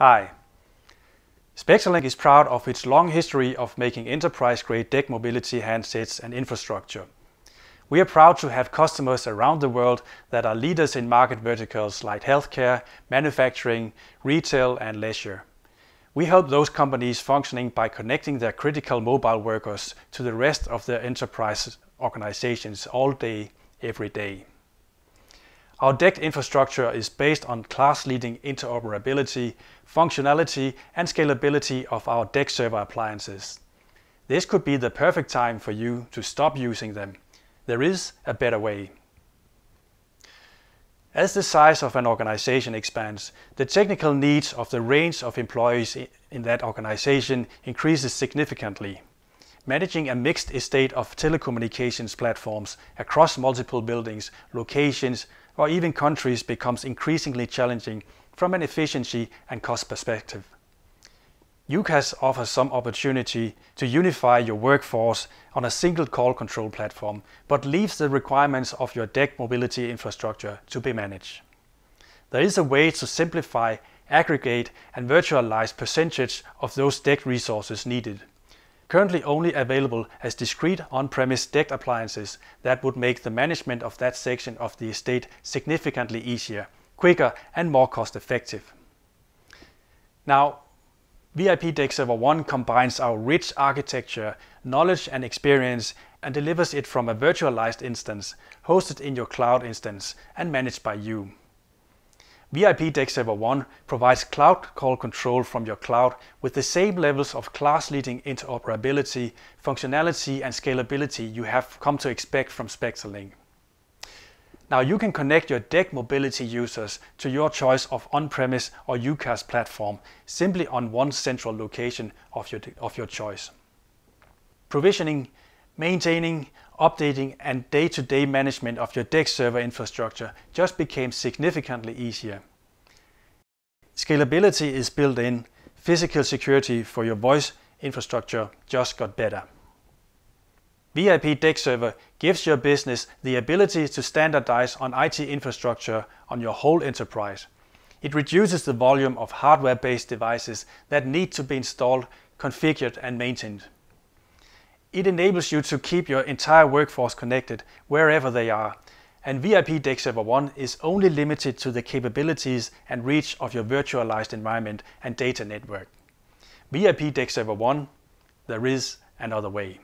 Hi. Spectralink is proud of its long history of making enterprise-grade deck mobility handsets and infrastructure. We are proud to have customers around the world that are leaders in market verticals like healthcare, manufacturing, retail, and leisure. We help those companies functioning by connecting their critical mobile workers to the rest of their enterprise organizations all day, every day. Our DECT infrastructure is based on class-leading interoperability, functionality, and scalability of our DECT server appliances. This could be the perfect time for you to stop using them. There is a better way. As the size of an organization expands, the technical needs of the range of employees in that organization increases significantly. Managing a mixed estate of telecommunications platforms across multiple buildings, locations, or even countries becomes increasingly challenging from an efficiency and cost perspective. UCAS offers some opportunity to unify your workforce on a single call control platform, but leaves the requirements of your deck mobility infrastructure to be managed. There is a way to simplify, aggregate and virtualize percentage of those deck resources needed currently only available as discrete on-premise decked appliances that would make the management of that section of the estate significantly easier, quicker and more cost effective. Now, VIP Deck Server 1 combines our rich architecture, knowledge and experience and delivers it from a virtualized instance, hosted in your cloud instance and managed by you. VIP Deck Server 1 provides cloud call control from your cloud with the same levels of class-leading interoperability, functionality and scalability you have come to expect from Spectralink. Now you can connect your DEC mobility users to your choice of on-premise or UCaaS platform simply on one central location of your, of your choice. Provisioning Maintaining, updating and day-to-day -day management of your DEX server infrastructure just became significantly easier. Scalability is built in, physical security for your voice infrastructure just got better. VIP DEX server gives your business the ability to standardize on IT infrastructure on your whole enterprise. It reduces the volume of hardware-based devices that need to be installed, configured and maintained. It enables you to keep your entire workforce connected wherever they are, and VIP Deck Server 1 is only limited to the capabilities and reach of your virtualized environment and data network. VIP Deck Server 1, there is another way.